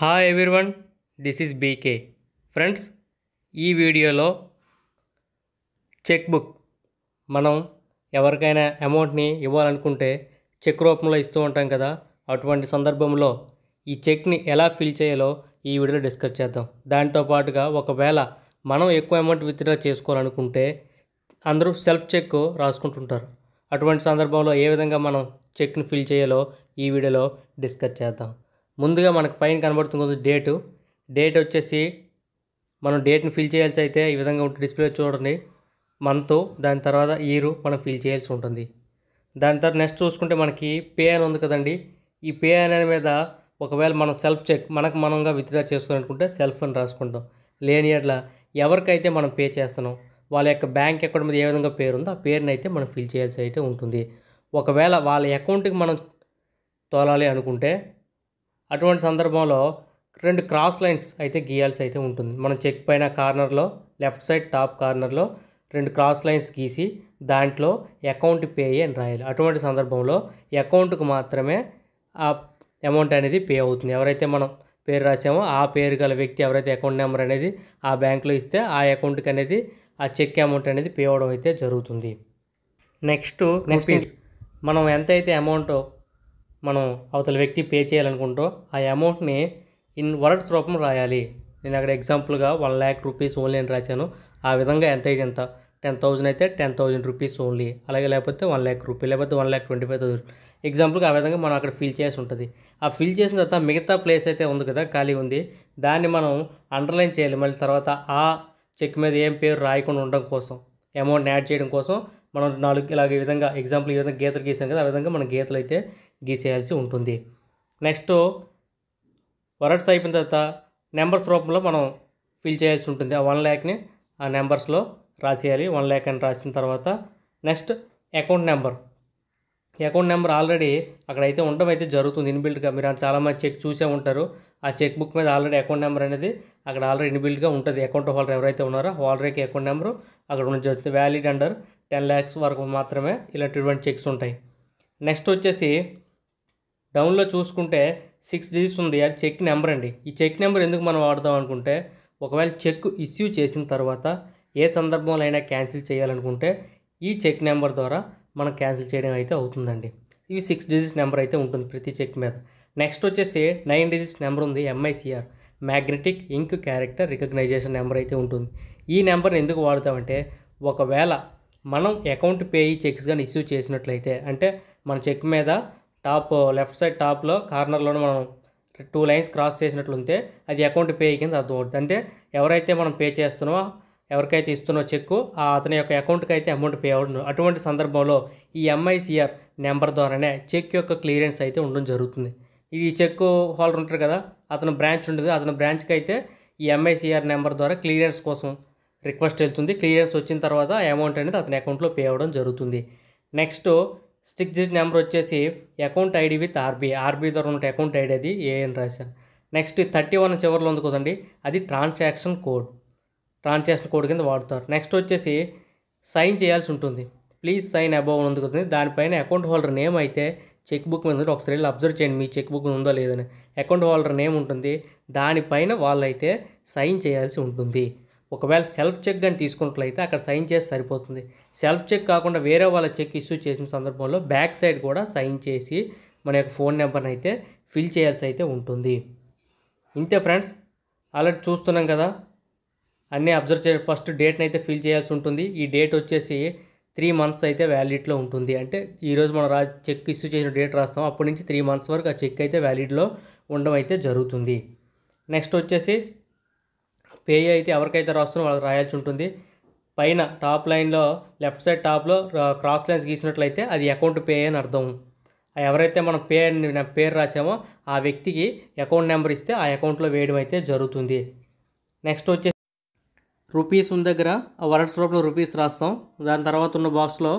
hi everyone this is BK friends ఈ వీడియోలో cheque book మనం ఎవరికైనా అమౌంట్ని ఇవ్వాలనుకుంటే చెక్ రూపంలో ఇస్తూ ఉంటాం కదా అటువంటి సందర్భంలో ఈ చెక్ని ఎలా ఫిల్ చేయాలో ఈ వీడియోలో డిస్కస్ చేద్దాం పాటుగా ఒకవేళ మనం ఎక్కువ అమౌంట్ విత్డ్రా చేసుకోవాలనుకుంటే అందరూ సెల్ఫ్ చెక్ రాసుకుంటుంటారు అటువంటి సందర్భంలో ఏ విధంగా మనం చెక్ని ఫిల్ చేయాలో ఈ వీడియోలో డిస్కస్ చేద్దాం ముందుగా మనకు పైన కనబడుతుంది డేటు డేట్ వచ్చేసి మనం డేట్ని ఫిల్ చేయాల్సి అయితే ఈ విధంగా ఉంటుంది డిస్ప్లే చూడండి మంత్ దాని తర్వాత ఇయర్ మనం ఫిల్ చేయాల్సి ఉంటుంది దాని తర్వాత నెక్స్ట్ చూసుకుంటే మనకి పే అని ఉంది కదండి ఈ పే అనే మీద ఒకవేళ మనం సెల్ఫ్ చెక్ మనకు మనంగా విత్డ్రా చేసుకోవాలనుకుంటే సెల్ఫ్ అని రాసుకుంటాం లేని అట్లా ఎవరికైతే మనం పే చేస్తున్నాం వాళ్ళ యొక్క బ్యాంక్ అకౌంట్ మీద ఏ విధంగా పేరు ఉందో ఆ పేరుని అయితే మనం ఫిల్ చేయాల్సి అయితే ఉంటుంది ఒకవేళ వాళ్ళ అకౌంట్కి మనం తోలాలి అనుకుంటే అటువంటి సందర్భంలో రెండు క్రాస్ లైన్స్ అయితే గీయాల్సి అయితే ఉంటుంది మనం చెక్ పైన కార్నర్లో లెఫ్ట్ సైడ్ టాప్ కార్నర్లో రెండు క్రాస్ లైన్స్ గీసి దాంట్లో అకౌంట్ పే అని రాయాలి అటువంటి సందర్భంలో అకౌంట్కు మాత్రమే ఆ అమౌంట్ అనేది పే అవుతుంది ఎవరైతే మనం పేరు రాసామో ఆ పేరు గల వ్యక్తి ఎవరైతే అకౌంట్ నెంబర్ అనేది ఆ బ్యాంక్లో ఇస్తే ఆ అకౌంట్కి అనేది ఆ చెక్ అమౌంట్ అనేది పే అవడం అయితే జరుగుతుంది నెక్స్ట్ నెక్స్ట్ మనం ఎంతైతే అమౌంట్ మనం అవతల వ్యక్తి పే చేయాలనుకుంటూ ఆ అమౌంట్ని ఇన్ వర్డ్స్ రూపం రాయాలి నేను అక్కడ ఎగ్జాంపుల్గా వన్ ల్యాక్ రూపీస్ ఓన్లీ అని రాశాను ఆ విధంగా ఎంత అయితే ఎంత టెన్ థౌజండ్ అయితే టెన్ థౌజండ్ రూపీస్ ఓన్లీ అలాగే లేకపోతే వన్ ల్యాక్ రూపీ లేకపోతే one lakh twenty five thousand ఎగ్జాంపుల్గా ఆ విధంగా మనం అక్కడ ఫిల్ చేసి ఉంటుంది ఆ ఫిల్ చేసిన తర్వాత మిగతా ప్లేస్ అయితే ఉంది కదా ఖాళీ ఉంది దాన్ని మనం అండర్లైన్ చేయాలి మళ్ళీ తర్వాత ఆ చెక్ మీద ఏం పేరు రాయకుండా ఉండడం కోసం అమౌంట్ యాడ్ చేయడం కోసం మనం నాలుగు ఇలాగ విధంగా ఎగ్జాంపుల్ ఈ విధంగా గీతలు గీసాం కదా ఆ విధంగా మన గీతలు అయితే గీసేయాల్సి ఉంటుంది నెక్స్ట్ వరట్స్ అయిపోయిన తర్వాత నెంబర్స్ రూపంలో మనం ఫిల్ చేయాల్సి ఉంటుంది ఆ వన్ ల్యాక్ని ఆ నెంబర్స్లో రాసేయాలి వన్ ల్యాక్ అని రాసిన తర్వాత next account number account number already అక్కడైతే ఉండడం అయితే జరుగుతుంది ఇన్బిల్డ్గా మీరు చాలామంది చెక్ చూసే ఉంటారు ఆ చెక్ బుక్ మీద ఆల్రెడీ అకౌంట్ నెంబర్ అనేది అక్కడ ఆల్రెడీ ఇన్బిల్డ్గా ఉంటుంది అకౌంట్ హోల్డర్ ఎవరైతే ఉన్నారో హోల్డర్కి అకౌంట్ నెంబర్ అక్కడ ఉండి జరుగుతుంది వ్యాలిడ్ అండర్ టెన్ ల్యాక్స్ వరకు మాత్రమే ఇలాంటిటువంటి చెక్స్ ఉంటాయి నెక్స్ట్ వచ్చేసి డౌన్లో చూసుకుంటే సిక్స్ డిజిట్స్ ఉంది అది చెక్ నెంబర్ అండి ఈ చెక్ నెంబర్ ఎందుకు మనం వాడదాం అనుకుంటే ఒకవేళ చెక్ ఇష్యూ చేసిన తర్వాత ఏ సందర్భంలో అయినా క్యాన్సిల్ చేయాలనుకుంటే ఈ చెక్ నెంబర్ ద్వారా మనం క్యాన్సిల్ చేయడం అయితే అవుతుందండి ఇవి సిక్స్ డిజిట్స్ నెంబర్ అయితే ఉంటుంది ప్రతి చెక్ మీద నెక్స్ట్ వచ్చేసి నైన్ డిజిట్స్ నెంబర్ ఉంది MICR magnetic ink character recognition number అయితే ఉంటుంది ఈ నెంబర్ని ఎందుకు వాడతామంటే ఒకవేళ మనం అకౌంట్ పేయి చెక్స్ కానీ ఇష్యూ చేసినట్లయితే అంటే మన చెక్ మీద టాప్ లెఫ్ట్ సైడ్ టాప్లో కార్నర్లోనే మనం టూ లైన్స్ క్రాస్ చేసినట్లుంటే అది అకౌంట్ పే కింద అర్థం అవుతుంది అంటే ఎవరైతే మనం పే చేస్తున్నామో ఎవరికైతే ఇస్తున్నో చెక్కు ఆ అతని యొక్క అకౌంట్కి అయితే అమౌంట్ పే అవ్వడం అటువంటి సందర్భంలో ఈ ఎంఐసిఆర్ నెంబర్ ద్వారానే చెక్ యొక్క క్లియరెన్స్ అయితే ఉండడం జరుగుతుంది ఈ చెక్ హోల్డర్ ఉంటారు కదా అతను బ్రాంచ్ ఉండదు అతని బ్రాంచ్కి అయితే ఈ ఎంఐసిఆర్ నెంబర్ ద్వారా క్లియరెన్స్ కోసం రిక్వెస్ట్ వెళ్తుంది క్లియరెన్స్ వచ్చిన తర్వాత అమౌంట్ అనేది అతని అకౌంట్లో పే అవ్వడం జరుగుతుంది నెక్స్ట్ స్టిక్ డిజిట్ నెంబర్ వచ్చేసి account ID with RBI RBI ద్వారా ఉన్న అకౌంట్ ఐడి అది ఏఎన్ రాశాను నెక్స్ట్ థర్టీ వన్ చివరిలో ఉంది కదండి అది ట్రాన్సాక్షన్ కోడ్ ట్రాన్సాక్షన్ కోడ్ కింద వాడతారు నెక్స్ట్ వచ్చేసి సైన్ చేయాల్సి ఉంటుంది ప్లీజ్ సైన్ అబౌవ్ ఉంది కదండి దానిపైన అకౌంట్ హోల్డర్ నేమ్ అయితే చెక్ బుక్ మీద ఒకసారి వెళ్ళి అబ్జర్వ్ చేయండి మీ చెక్ బుక్ ఉందో లేదని అకౌంట్ హోల్డర్ నేమ్ ఉంటుంది దానిపైన వాళ్ళైతే సైన్ చేయాల్సి ఉంటుంది ఒకవేళ సెల్ఫ్ చెక్ కానీ తీసుకున్నట్లయితే అక్కడ సైన్ చేసి సరిపోతుంది సెల్ఫ్ చెక్ కాకుండా వేరే వాళ్ళ చెక్ ఇష్యూ చేసిన సందర్భంలో బ్యాక్ సైడ్ కూడా సైన్ చేసి మన యొక్క ఫోన్ నెంబర్ని అయితే ఫిల్ చేయాల్సి అయితే ఉంటుంది ఇంతే ఫ్రెండ్స్ ఆల్రెడీ చూస్తున్నాం కదా అన్నీ అబ్జర్వ్ చే ఫస్ట్ డేట్ని అయితే ఫిల్ చేయాల్సి ఉంటుంది ఈ డేట్ వచ్చేసి త్రీ మంత్స్ అయితే వ్యాలిడ్లో ఉంటుంది అంటే ఈరోజు మనం రా చెక్ ఇష్యూ చేసిన డేట్ రాస్తాం అప్పటి నుంచి త్రీ మంత్స్ వరకు ఆ చెక్ అయితే వ్యాలిడ్లో ఉండడం అయితే జరుగుతుంది నెక్స్ట్ వచ్చేసి పే అయితే ఎవరికైతే రాస్తున్నారో వాళ్ళకి రాయాల్సి ఉంటుంది పైన టాప్ లైన్లో లెఫ్ట్ సైడ్ టాప్లో క్రాస్ లైన్స్ గీసినట్లయితే అది అకౌంట్ పే అని అర్థం ఎవరైతే మనం పే పేరు రాసామో ఆ వ్యక్తికి అకౌంట్ నెంబర్ ఇస్తే ఆ అకౌంట్లో వేయడం అయితే జరుగుతుంది నెక్స్ట్ వచ్చే రూపీస్ ఉన్న దగ్గర వరల్డ్స్ రూపంలో రూపీస్ రాస్తాం దాని తర్వాత ఉన్న బాక్స్లో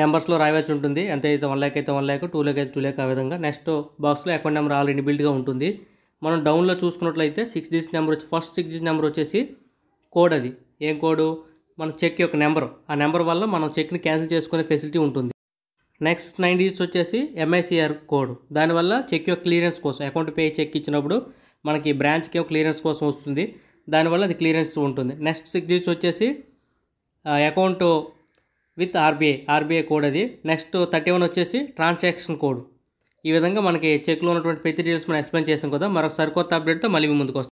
నెంబర్స్లో రాయవచ్చు ఉంటుంది ఎంత అయితే వన్ ల్యాక్ అయితే వన్ ల్యాక్ టూ ల్యాక్ అయితే టూ ల్యాక్ ఆ విధంగా నెక్స్ట్ బాక్స్లో అకౌంట్ నెంబర్ ఆల్రెడీ బిల్డ్గా ఉంటుంది మనం డౌన్లో చూసుకున్నట్లయితే సిక్స్ డిజిట్ నెంబర్ వచ్చి ఫస్ట్ సిక్స్ డిజిట్ నెంబర్ వచ్చేసి కోడ్ అది ఏం కోడు మన చెక్ యొక్క నెంబర్ ఆ నెంబర్ వల్ల మనం చెక్ని క్యాన్సిల్ చేసుకునే ఫెసిలిటీ ఉంటుంది నెక్స్ట్ నైన్ డిజిట్స్ వచ్చేసి ఎంఐసిఆర్ కోడ్ దానివల్ల చెక్ యొక్క క్లియరెన్స్ కోసం అకౌంట్ పే చెక్ ఇచ్చినప్పుడు మనకి బ్రాంచ్కి క్లియరెన్స్ కోసం వస్తుంది దానివల్ల అది క్లియరెన్స్ ఉంటుంది నెక్స్ట్ సిక్స్ డిజిట్స్ వచ్చేసి account with RBI RBI code అది నెక్స్ట్ థర్టీ వన్ వచ్చేసి ట్రాన్సాక్షన్ కోడ్ ఈ విధంగా మనకి చెక్లో ఉన్నటువంటి ప్రతి డీటెయిల్స్ మనం ఎక్స్ప్లెయిన్ చేసాం కదా మరొకసారి సరికొత్త అప్డేట్తో మళ్ళీ ముందుకు వస్తాం